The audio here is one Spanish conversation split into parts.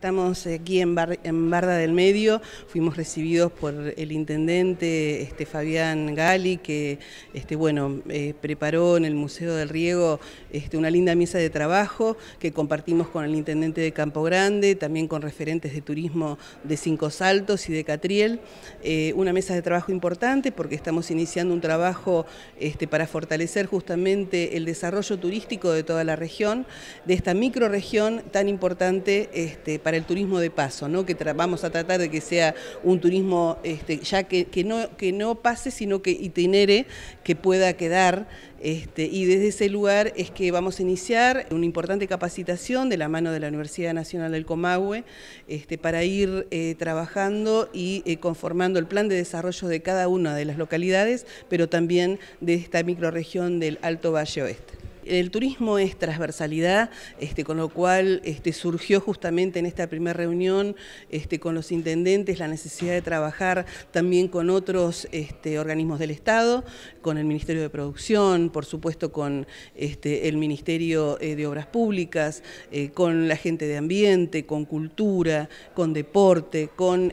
Estamos aquí en, Barda del Medio, fuimos recibidos por el intendente este, Fabián Gali, que este, bueno, eh, preparó en el Museo del Riego este, una linda mesa de trabajo que compartimos con el intendente de Campo Grande, también con referentes de turismo de Cinco Saltos y de Catriel. Eh, una mesa de trabajo importante porque estamos iniciando un trabajo para fortalecer justamente el desarrollo turístico de toda la región, de esta microregión tan importante este, para el turismo de paso, que vamos a tratar de que sea un turismo este, ya que, no, pase, sino que itinere, que pueda quedar. Este, y desde ese lugar es que vamos a iniciar una importante capacitación de la mano de la Universidad Nacional del Comahue este, para ir eh, trabajando y eh, conformando el plan de desarrollo de cada una de las localidades, pero también de esta microrregión del Alto Valle Oeste. El turismo es transversalidad, este, con lo cual este, surgió justamente en esta primera reunión este, con los intendentes la necesidad de trabajar también con otros organismos del Estado, con el Ministerio de Producción, por supuesto con el Ministerio eh, de Obras Públicas, eh, con la gente de Ambiente, con Cultura, con Deporte, con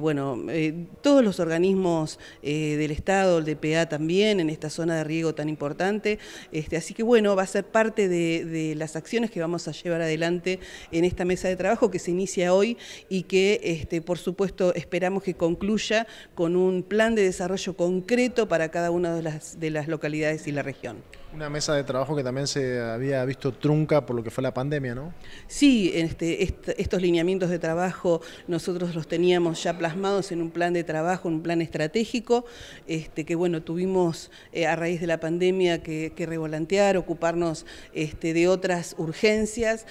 bueno, eh, todos los organismos del Estado, el DPA también, en esta zona de riego tan importante este, así que bueno, va a ser parte de, las acciones que vamos a llevar adelante en esta mesa de trabajo que se inicia hoy y que este, por supuesto esperamos que concluya con un plan de desarrollo concreto para cada una de las, de las localidades y la región. Una mesa de trabajo que también se había visto trunca por lo que fue la pandemia, ¿no? Sí, este, estos lineamientos de trabajo nosotros los teníamos ya plasmados en un plan de trabajo, un plan estratégico, este, que bueno, tuvimos eh, a raíz de la pandemia que, revolantear, ocuparnos este, de otras urgencias,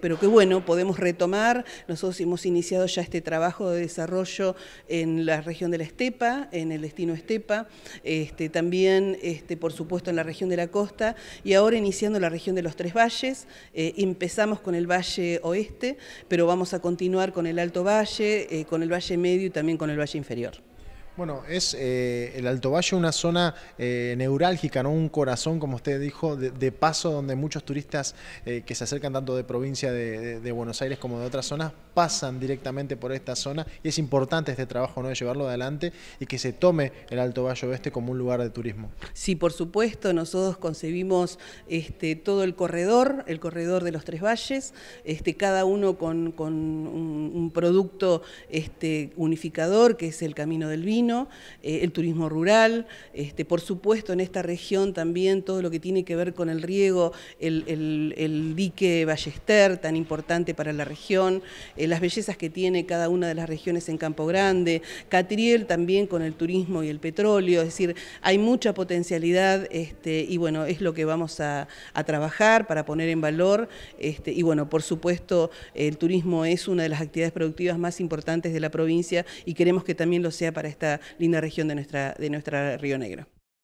pero que bueno, podemos retomar. Nosotros hemos iniciado ya este trabajo de desarrollo en la región de la Estepa, en el destino Estepa, también por supuesto en la región de la costa y ahora iniciando la región de los Tres Valles. Eh, empezamos con el Valle Oeste, pero vamos a continuar con el Alto Valle, eh, con el Valle Medio y también con el Valle Inferior. Bueno, es eh, el Alto Valle una zona eh, neurálgica, ¿no? un corazón, como usted dijo, de, paso donde muchos turistas eh, que se acercan tanto de provincia de, Buenos Aires como de otras zonas pasan directamente por esta zona y es importante este trabajo ¿no? de llevarlo adelante y que se tome el Alto Valle Oeste como un lugar de turismo. Sí, por supuesto, nosotros concebimos este, todo el corredor, el corredor de los tres valles, este, cada uno con, un, un, producto este, unificador que es el Camino del Vino eh, el turismo rural, este, por supuesto en esta región también todo lo que tiene que ver con el riego, el, dique Ballester tan importante para la región, eh, las bellezas que tiene cada una de las regiones en Campo Grande, Catriel también con el turismo y el petróleo, es decir, hay mucha potencialidad este, y bueno, es lo que vamos a, trabajar para poner en valor este, y bueno, por supuesto el turismo es una de las actividades productivas más importantes de la provincia y queremos que también lo sea para esta linda región de nuestra, de nuestra Río Negro.